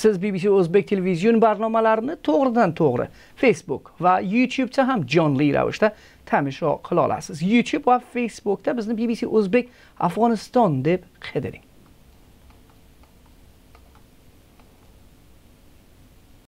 siz bbc o'zbek televizion barnomalarini to'g'ridan to'g'ri facebook va youtubeda ham jonli ravishda tomosha qila olasiz youtube va facebookda bizni bbc o'zbek afg'oniston deb qidiring